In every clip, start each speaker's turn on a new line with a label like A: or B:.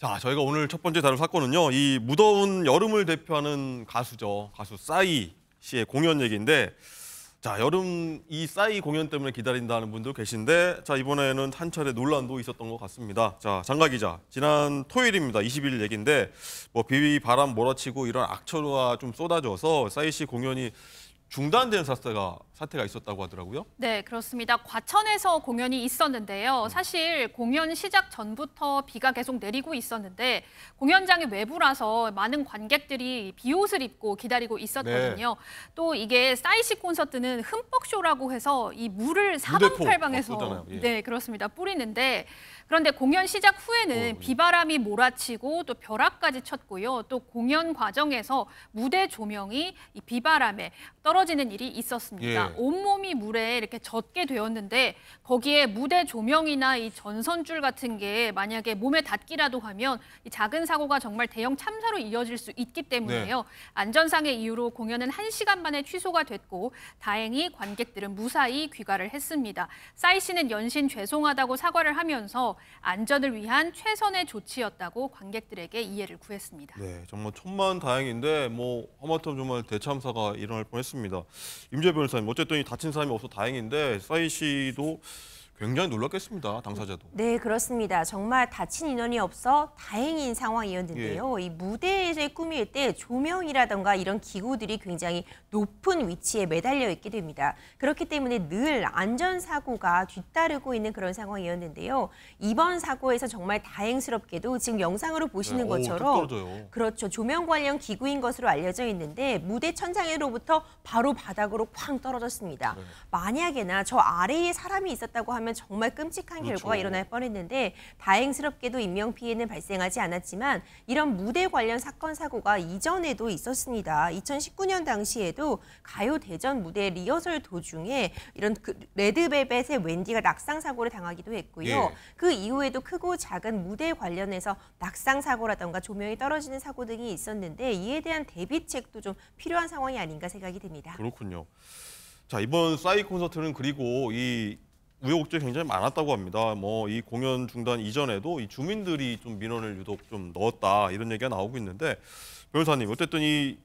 A: 자, 저희가 오늘 첫 번째 다룰 사건은요. 이 무더운 여름을 대표하는 가수죠. 가수 싸이 씨의 공연 얘기인데 자, 여름 이 싸이 공연 때문에 기다린다는 분도 계신데 자, 이번에는 한 차례 논란도 있었던 것 같습니다. 자, 장가 기자. 지난 토요일입니다. 20일 얘기인데 뭐 비비 바람 몰아치고 이런 악처가 좀 쏟아져서 싸이 씨 공연이 중단된 사태가 사태가 있었다고 하더라고요.
B: 네, 그렇습니다. 과천에서 공연이 있었는데요. 음. 사실 공연 시작 전부터 비가 계속 내리고 있었는데 공연장이 외부라서 많은 관객들이 비옷을 입고 기다리고 있었거든요. 네. 또 이게 사이식 콘서트는 흠뻑쇼라고 해서 이 물을 사방팔방에서 예. 네, 그렇습니다. 뿌리는데 그런데 공연 시작 후에는 어, 네. 비바람이 몰아치고 또 벼락까지 쳤고요. 또 공연 과정에서 무대 조명이 이 비바람에 떨어지는 일이 있었습니다. 예. 온몸이 물에 이렇게 젖게 되었는데 거기에 무대 조명이나 이 전선줄 같은 게 만약에 몸에 닿기라도 하면 이 작은 사고가 정말 대형 참사로 이어질 수 있기 때문에요. 네. 안전상의 이유로 공연은 한시간 만에 취소가 됐고 다행히 관객들은 무사히 귀가를 했습니다. 싸이 씨는 연신 죄송하다고 사과를 하면서 안전을 위한 최선의 조치였다고 관객들에게 이해를 구했습니다.
A: 네, 정말 천만 다행인데 뭐 하마터면 정말 대참사가 일어날 뻔했습니다. 임재 변호사님, 어쨌든 이 다친 사람이 없어 다행인데 사이 씨도 굉장히 놀랐겠습니다. 당사자도.
C: 네, 그렇습니다. 정말 다친 인원이 없어 다행인 상황이었는데요. 예. 이 무대에서의 꾸밀 때 조명이라던가 이런 기구들이 굉장히 높은 위치에 매달려 있게 됩니다. 그렇기 때문에 늘 안전사고가 뒤따르고 있는 그런 상황이었는데요. 이번 사고에서 정말 다행스럽게도 지금 영상으로 보시는 네, 것처럼 그렇죠. 조명 관련 기구인 것으로 알려져 있는데 무대 천장으로부터 바로 바닥으로 쾅 떨어졌습니다. 네. 만약에나 저 아래에 사람이 있었다고 하면 하면 정말 끔찍한 그렇죠. 결과가 일어날 뻔했는데 다행스럽게도 인명 피해는 발생하지 않았지만 이런 무대 관련 사건 사고가 이전에도 있었습니다. 2019년 당시에도 가요 대전 무대 리허설 도중에 이런 그 레드벨벳의 웬디가 낙상 사고를 당하기도 했고요. 예. 그 이후에도 크고 작은 무대 관련해서 낙상 사고라던가 조명이 떨어지는 사고 등이 있었는데 이에 대한 대비책도 좀 필요한 상황이 아닌가 생각이 됩니다
A: 그렇군요. 자 이번 싸이 콘서트는 그리고 이 우여곡절 굉장히 많았다고 합니다. 뭐 이 공연 중단 이전에도 이 주민들이 좀 민원을 유독 좀 넣었다 이런 얘기가 나오고 있는데 변호사님 어쨌든 이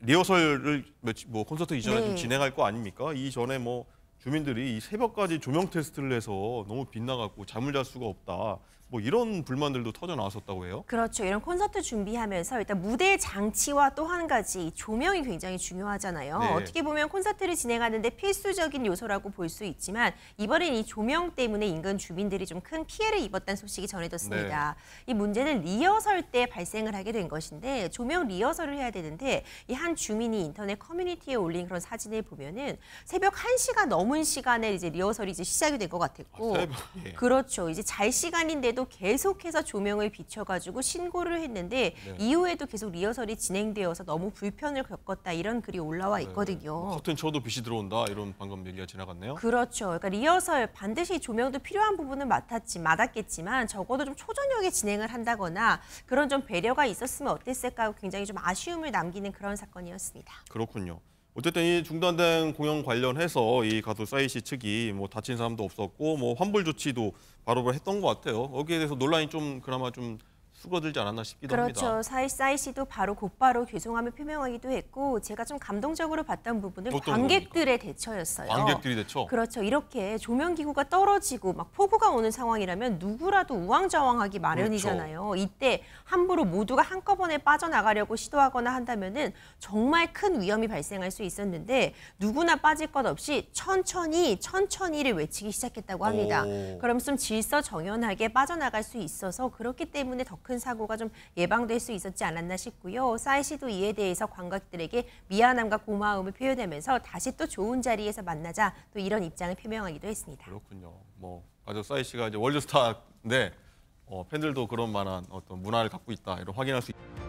A: 리허설을 뭐 콘서트 이전에 네. 좀 진행할 거 아닙니까? 이전에 뭐 주민들이 이 새벽까지 조명 테스트를 해서 너무 빛나갖고 잠을 잘 수가 없다. 뭐 이런 불만들도 터져 나왔었다고 해요.
C: 그렇죠. 이런 콘서트 준비하면서 일단 무대 장치와 또 한 가지 조명이 굉장히 중요하잖아요. 네. 어떻게 보면 콘서트를 진행하는데 필수적인 요소라고 볼 수 있지만 이번엔 이 조명 때문에 인근 주민들이 좀 큰 피해를 입었다는 소식이 전해졌습니다. 네. 이 문제는 리허설 때 발생을 하게 된 것인데 조명 리허설을 해야 되는데 이 한 주민이 인터넷 커뮤니티에 올린 그런 사진을 보면은 새벽 1시가 넘은 시간에 이제 리허설이 이제 시작이 된 것 같았고 아, 예. 그렇죠. 이제 잘 시간인데도 후에도 계속해서 조명을 비춰가지고 신고를 했는데 네. 이후에도 계속 리허설이 진행되어서 너무 불편을 겪었다 이런 글이 올라와 네. 있거든요. 네. 뭐
A: 커튼 쳐도 빛이 들어온다 이런 방금 얘기가 지나갔네요.
C: 그렇죠. 그러니까 리허설 반드시 조명도 필요한 부분은 맡았지 맞았겠지만 적어도 좀 초저녁에 진행을 한다거나 그런 좀 배려가 있었으면 어땠을까 하고 굉장히 좀 아쉬움을 남기는 그런 사건이었습니다.
A: 그렇군요. 어쨌든 이 중단된 공연 관련해서 이 가수 사이 씨 측이 뭐 다친 사람도 없었고 뭐 환불 조치도 바로바로 했던 것 같아요. 여기에 대해서 논란이 좀 그나마 좀 수거들지 않았나 싶기도 그렇죠. 합니다. 그렇죠.
C: 사이, 사이 씨도 바로 곧바로 죄송함을 표명하기도 했고 제가 좀 감동적으로 봤던 부분은 관객들의 겁니까? 대처였어요. 관객들이
A: 대처? 그렇죠.
C: 이렇게 조명기구가 떨어지고 막 폭우가 오는 상황이라면 누구라도 우왕좌왕하기 마련이잖아요. 그렇죠. 이때 함부로 모두가 한꺼번에 빠져나가려고 시도하거나 한다면 은 정말 큰 위험이 발생할 수 있었는데 누구나 빠질 것 없이 천천히 천천히를 외치기 시작했다고 합니다. 오. 그럼 좀 질서정연하게 빠져나갈 수 있어서 그렇기 때문에 더큰 사고가 좀 예방될 수 있었지 않았나 싶고요. 사이 씨도 이에 대해서 관객들에게 미안함과 고마움을 표현하면서 다시 또 좋은 자리에서 만나자 또 이런 입장을 표명하기도 했습니다.
A: 그렇군요. 뭐 아주 사이 씨가 이제 월드스타인데 어, 팬들도 그런 만한 어떤 문화를 갖고 있다 이런 확인할 수 있.